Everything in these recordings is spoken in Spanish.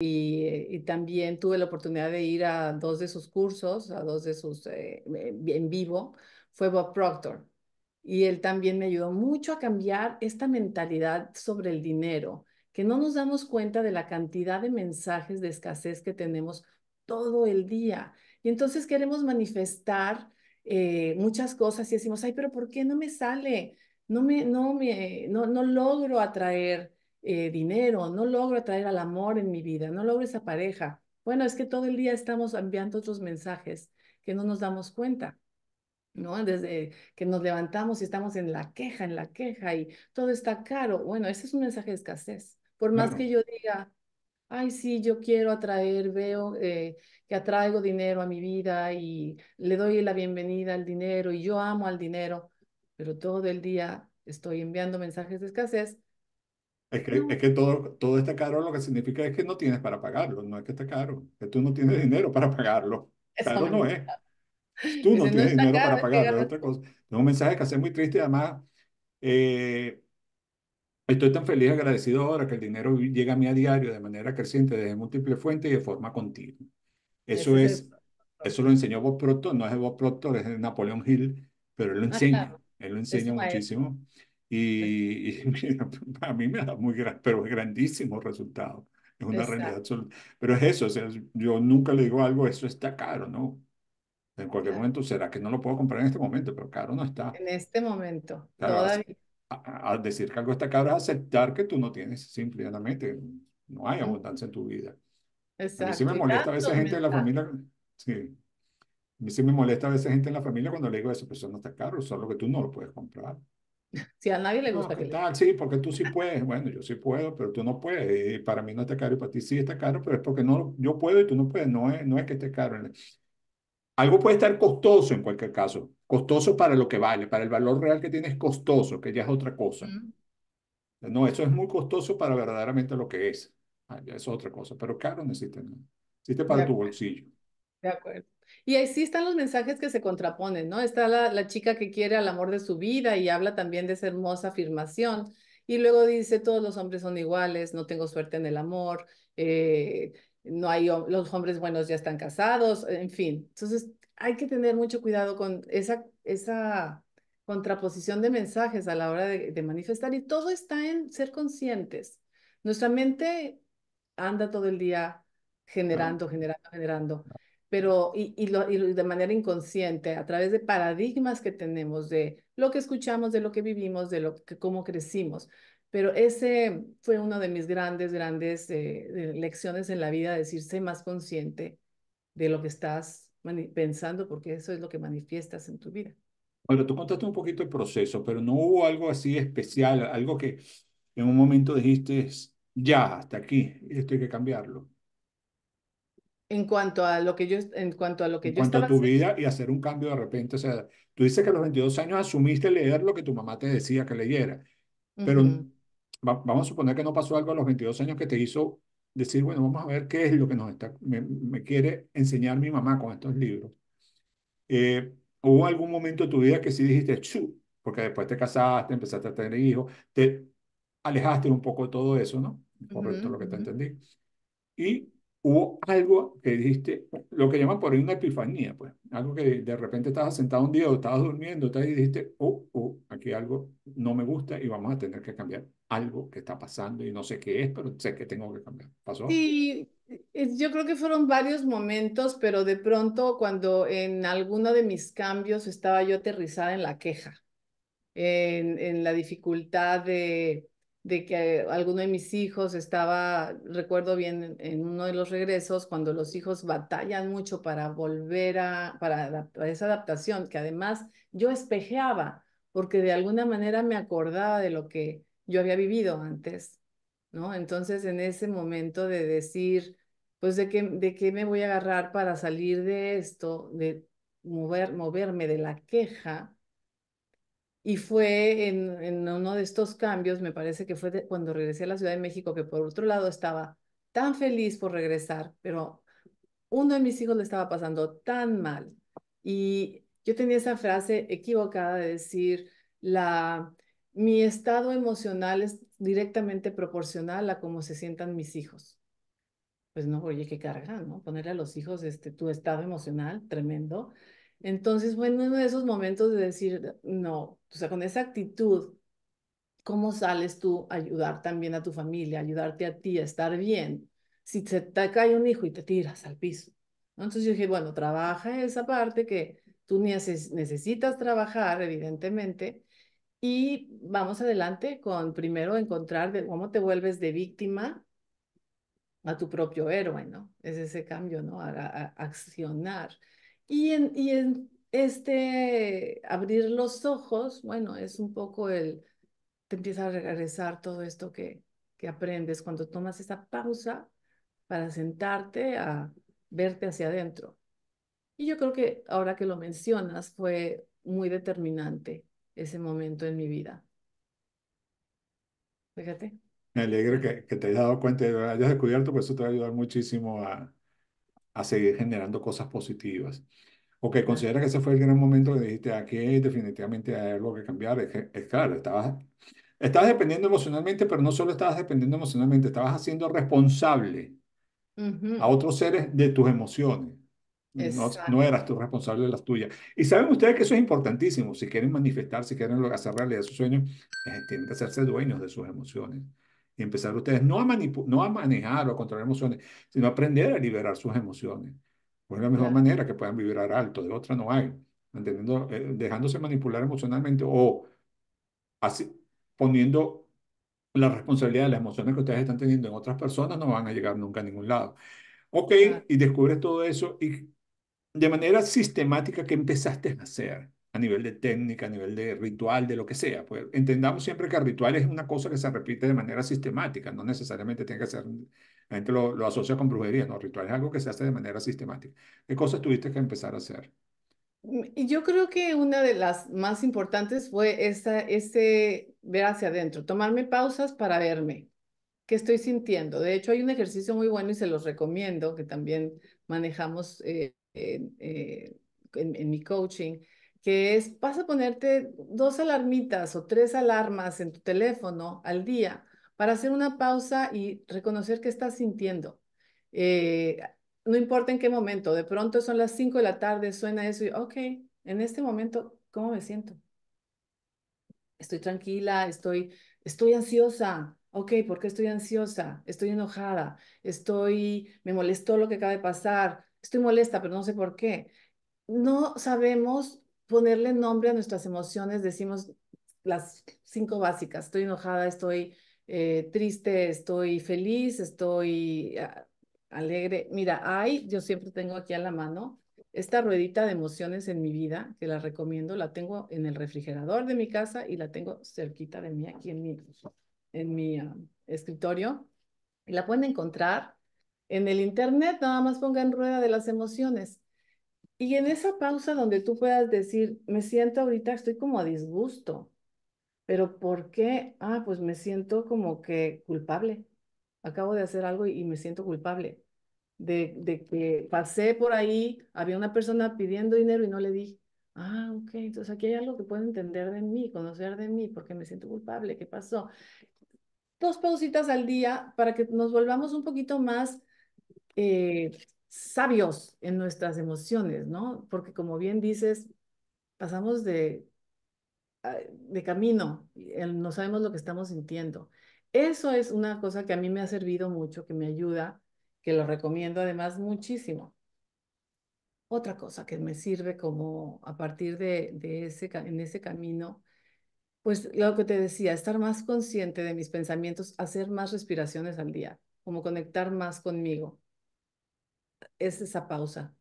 Y, también tuve la oportunidad de ir a dos de sus cursos, a dos de sus eh, eh, en vivo, fue Bob Proctor. Y él también me ayudó mucho a cambiar esta mentalidad sobre el dinero, que no nos damos cuenta de la cantidad de mensajes de escasez que tenemos todo el día. Y entonces queremos manifestar eh, muchas cosas y decimos, ay, pero ¿por qué no me sale? No me, no me, no logro atraer eh, dinero, no logro atraer al amor en mi vida, no logro esa pareja. Bueno, es que todo el día estamos enviando otros mensajes que no nos damos cuenta. ¿no? Desde que nos levantamos y estamos en la queja, en la queja y todo está caro. Bueno, ese es un mensaje de escasez. Por más que yo diga, ay, sí, yo quiero atraer, veo eh, que atraigo dinero a mi vida y le doy la bienvenida al dinero y yo amo al dinero, pero todo el día estoy enviando mensajes de escasez, es que, es que todo, todo está caro, lo que significa es que no tienes para pagarlo, no es que está caro, que tú no tienes dinero para pagarlo. Caro no es. Tú no tienes dinero para pagarlo, es otra cosa. Es un mensaje que hace muy triste, además, eh, estoy tan feliz y agradecido ahora que el dinero llega a mí a diario de manera creciente desde múltiples fuentes y de forma continua. Eso es, eso lo enseñó Bob Proctor, no es el Bob Proctor, es Napoleón Hill, pero él lo enseña, él lo enseña muchísimo. Y, a mí me da muy gran, pero es grandísimo resultado. Es una realidad absoluta. Pero es eso, o sea, yo nunca le digo algo, eso está caro, ¿no? En cualquier momento, será que no lo puedo comprar en este momento, pero caro no está. En este momento, Al decir que algo está caro es aceptar que tú no tienes, simplemente no hay abundancia en tu vida. Exacto. A mí sí me molesta a veces gente de la familia. Sí. A sí me molesta a veces gente en la familia cuando le digo eso, pero eso no está caro, solo que tú no lo puedes comprar. Si a nadie le gusta que Sí, porque tú sí puedes. Bueno, yo sí puedo, pero tú no puedes. para mí no está caro y para ti sí está caro, pero es porque no, yo puedo y tú no puedes. No es, no es que esté caro. Algo puede estar costoso en cualquier caso. Costoso para lo que vale, para el valor real que tienes costoso, que ya es otra cosa. No, eso es muy costoso para verdaderamente lo que es. Ah, ya es otra cosa, pero caro no existe. Existe para tu bolsillo. De acuerdo. Y ahí sí están los mensajes que se contraponen, ¿no? Está la, chica que quiere al amor de su vida y habla también de esa hermosa afirmación. Y luego dice, todos los hombres son iguales, no tengo suerte en el amor, eh, no hay, los hombres buenos ya están casados, en fin. Entonces, hay que tener mucho cuidado con esa, esa contraposición de mensajes a la hora de, manifestar. Y todo está en ser conscientes. Nuestra mente anda todo el día generando, generando, generando pero y, de manera inconsciente, a través de paradigmas que tenemos, de lo que escuchamos, de lo que vivimos, de lo que, cómo crecimos. Pero ese fue uno de mis grandes, grandes eh, lecciones en la vida, decir, sé más consciente de lo que estás pensando, porque eso es lo que manifiestas en tu vida. Bueno, tú contaste un poquito el proceso, pero no hubo algo así especial, algo que en un momento dijiste, ya, hasta aquí, esto hay que cambiarlo en cuanto a lo que yo, en cuanto a lo que en cuanto a tu vida y hacer un cambio de repente. O sea, tú dices que a los 22 años asumiste leer lo que tu mamá te decía que leyera, pero vamos a suponer que no pasó algo a los 22 años que te hizo decir, bueno, vamos a ver qué es lo que nos está, me, quiere enseñar mi mamá con estos libros. Eh, ¿Hubo algún momento de tu vida que sí dijiste, chu, porque después te casaste, empezaste a tener hijos, te alejaste un poco de todo eso, ¿no? Correcto lo que te entendí. Y hubo algo que dijiste, lo que llaman por ahí una epifanía, pues, algo que de repente estabas sentado un día o estabas durmiendo te dijiste, oh, oh, aquí algo no me gusta y vamos a tener que cambiar algo que está pasando y no sé qué es, pero sé que tengo que cambiar. ¿Pasó? Sí, eh, yo creo que fueron varios momentos, pero de pronto cuando en alguno de mis cambios estaba yo aterrizada en la queja, en, en la dificultad de de que alguno de mis hijos estaba, recuerdo bien, en uno de los regresos, cuando los hijos batallan mucho para volver a, para, esa adaptación, que además yo espejeaba, porque de alguna manera me acordaba de lo que yo había vivido antes, ¿no? Entonces, en ese momento de decir, pues, ¿de qué, de qué me voy a agarrar para salir de esto, de mover, moverme de la queja y fue en, uno de estos cambios, me parece que fue cuando regresé a la Ciudad de México, que por otro lado estaba tan feliz por regresar, pero uno de mis hijos le estaba pasando tan mal. Y yo tenía esa frase equivocada de decir, la, mi estado emocional es directamente proporcional a cómo se sientan mis hijos. Pues no, oye, qué carga, ¿no? Ponerle a los hijos este, tu estado emocional, tremendo. Entonces fue uno de esos momentos de decir, no, o sea, con esa actitud, ¿cómo sales tú a ayudar también a tu familia, ayudarte a ti, a estar bien? Si te cae un hijo y te tiras al piso. Entonces yo dije, bueno, trabaja esa parte que tú necesitas trabajar, evidentemente, y vamos adelante con primero encontrar de cómo te vuelves de víctima a tu propio héroe, ¿no? Es ese cambio, ¿no? a accionar y en, este abrir los ojos, bueno, es un poco el, te empieza a regresar todo esto que, que aprendes cuando tomas esa pausa para sentarte a verte hacia adentro. Y yo creo que ahora que lo mencionas fue muy determinante ese momento en mi vida. Fíjate. Me alegro que, que te hayas dado cuenta y lo hayas descubierto, pues eso te va a ayudar muchísimo a, a seguir generando cosas positivas. ¿O que considera que ese fue el gran momento que dijiste, aquí ah, definitivamente hay algo que cambiar? Es, claro, estabas, dependiendo emocionalmente, pero no solo estabas dependiendo emocionalmente, estabas haciendo responsable a otros seres de tus emociones. No, no, eras tú responsable de las tuyas. Y saben ustedes que eso es importantísimo. Si quieren manifestar, si quieren hacer realidad sus sueños, eh, tienen que hacerse dueños de sus emociones empezar ustedes no a, no a manejar o a controlar emociones, sino a aprender a liberar sus emociones. Pues es la mejor manera que puedan vibrar alto, de otra no hay. Eh, dejándose manipular emocionalmente o así, poniendo la responsabilidad de las emociones que ustedes están teniendo en otras personas, no van a llegar nunca a ningún lado. Ok, y descubre todo eso y de manera sistemática que empezaste a hacer a nivel de técnica, a nivel de ritual, de lo que sea. Pues entendamos siempre que el ritual es una cosa que se repite de manera sistemática, no necesariamente tiene que ser, la gente lo, lo asocia con brujería, no, ritual es algo que se hace de manera sistemática. ¿Qué cosas tuviste que empezar a hacer? Mm, yo creo que una de las más importantes fue esa este ver hacia adentro, tomarme pausas para verme, qué estoy sintiendo. De hecho, hay un ejercicio muy bueno y se los recomiendo, que también manejamos eh, eh, en mi coaching, que es, vas a ponerte dos alarmitas o tres alarmas en tu teléfono al día para hacer una pausa y reconocer qué estás sintiendo. Eh, no importa en qué momento, de pronto son las cinco de la tarde, suena eso y, ok, en este momento, ¿cómo me siento? Estoy tranquila, estoy, estoy ansiosa. Ok, ¿por qué estoy ansiosa? Estoy enojada, estoy, me molestó lo que acaba de pasar, estoy molesta, pero no sé por qué. No sabemos ponerle nombre a nuestras emociones, decimos las cinco básicas, estoy enojada, estoy eh, triste, estoy feliz, estoy ah, alegre. Mira, hay, yo siempre tengo aquí a la mano esta ruedita de emociones en mi vida, que la recomiendo, la tengo en el refrigerador de mi casa y la tengo cerquita de mí, aquí en mi, en mi ah, escritorio. la pueden encontrar en el internet, nada más pongan rueda de las emociones. Y en esa pausa donde tú puedas decir, me siento ahorita, estoy como a disgusto, pero ¿por qué? Ah, pues me siento como que culpable. Acabo de hacer algo y, me siento culpable. De, de, que pasé por ahí, había una persona pidiendo dinero y no le di. Ah, ok, entonces aquí hay algo que pueden entender de mí, conocer de mí, porque me siento culpable, ¿qué pasó? Dos pausitas al día para que nos volvamos un poquito más eh, sabios en nuestras emociones, ¿no? Porque como bien dices, pasamos de, ah, de camino, no sabemos lo que estamos sintiendo. Eso es una cosa que a mí me ha servido mucho, que me ayuda, que lo recomiendo además muchísimo. Otra cosa que me sirve como a partir de, ese, en ese camino, pues lo que te decía, estar más consciente de mis pensamientos, hacer más respiraciones al día, como conectar más conmigo es esa pausa.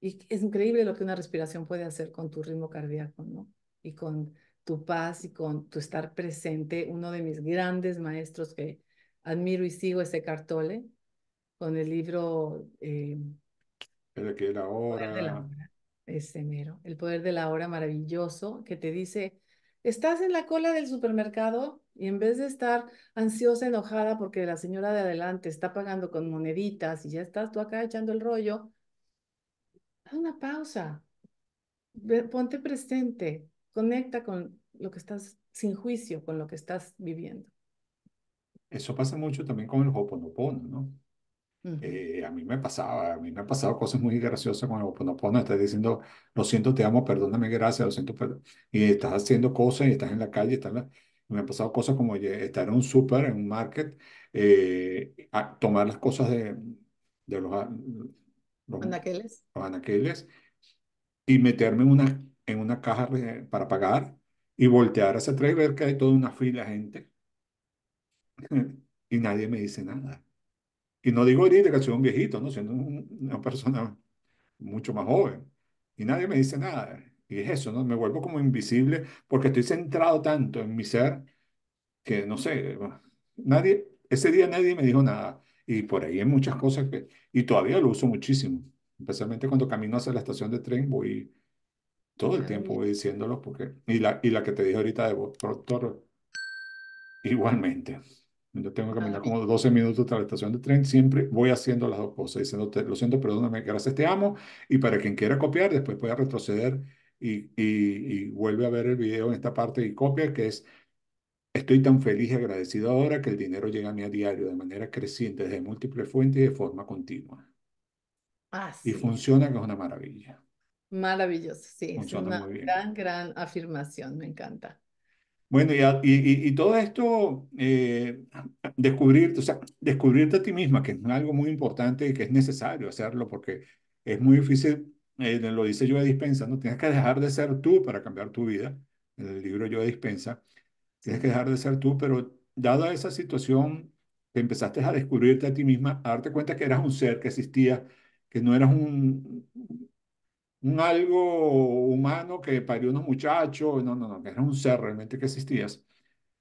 Y es increíble lo que una respiración puede hacer con tu ritmo cardíaco, ¿no? Y con tu paz y con tu estar presente. Uno de mis grandes maestros que admiro y sigo es Eckhart con el libro... Eh, el que hora. poder de la hora, mero. El poder de la hora maravilloso que te dice Estás en la cola del supermercado y en vez de estar ansiosa, enojada porque la señora de adelante está pagando con moneditas y ya estás tú acá echando el rollo, haz una pausa, ponte presente, conecta con lo que estás sin juicio, con lo que estás viviendo. Eso pasa mucho también con el Hoponopono, ¿no? Eh, a mí me pasaba, a mí me han pasado cosas muy graciosas con el Oponopono. Estás diciendo, lo siento, te amo, perdóname, gracias, lo siento, Y estás haciendo cosas y estás en la calle, me han pasado cosas como estar en un súper, en un market, eh, a tomar las cosas de, los, los, anaqueles. los anaqueles y meterme en una, en una caja para pagar y voltear hacia atrás y ver que hay toda una fila de gente y nadie me dice nada. Y no digo ahorita que soy un viejito, ¿no? Siendo una persona mucho más joven. Y nadie me dice nada. Y es eso, ¿no? Me vuelvo como invisible porque estoy centrado tanto en mi ser que no sé, nadie, ese día nadie me dijo nada. Y por ahí hay muchas cosas que, y todavía lo uso muchísimo, especialmente cuando camino hacia la estación de tren, voy todo el tiempo diciéndolo porque, y la, y la que te dije ahorita de vos, Proctor, igualmente. Yo tengo que caminar ah, como 12 minutos tras la estación de tren. Siempre voy haciendo las dos cosas, Diciendo, lo siento, perdóname, gracias, te amo. Y para quien quiera copiar, después pueda retroceder y, y, vuelve a ver el video en esta parte y copia, que es, estoy tan feliz y agradecido ahora que el dinero llega a mí a diario de manera creciente, desde múltiples fuentes y de forma continua. Y funciona, que es una maravilla. Maravilloso, sí. es una gran, gran afirmación, me encanta. Bueno, y, y, y todo esto, eh, descubrirte, o sea, descubrirte a ti misma, que es algo muy importante y que es necesario hacerlo, porque es muy difícil, eh, lo dice yo de dispensa, ¿no? Tienes que dejar de ser tú para cambiar tu vida, en el libro yo de dispensa, tienes que dejar de ser tú, pero dada esa situación que empezaste a descubrirte a ti misma, a darte cuenta que eras un ser, que existía, que no eras un, un algo humano, que parió unos muchachos, no, no, no, que era un ser realmente que existías.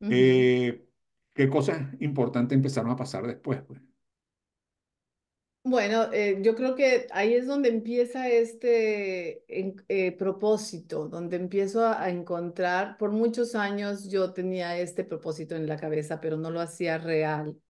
Eh, ¿Qué cosas importantes empezaron a pasar después? Pues? Bueno, eh, yo creo que ahí es donde empieza este eh, propósito, donde empiezo a, encontrar, por muchos años yo tenía este propósito en la cabeza, pero no lo hacía real.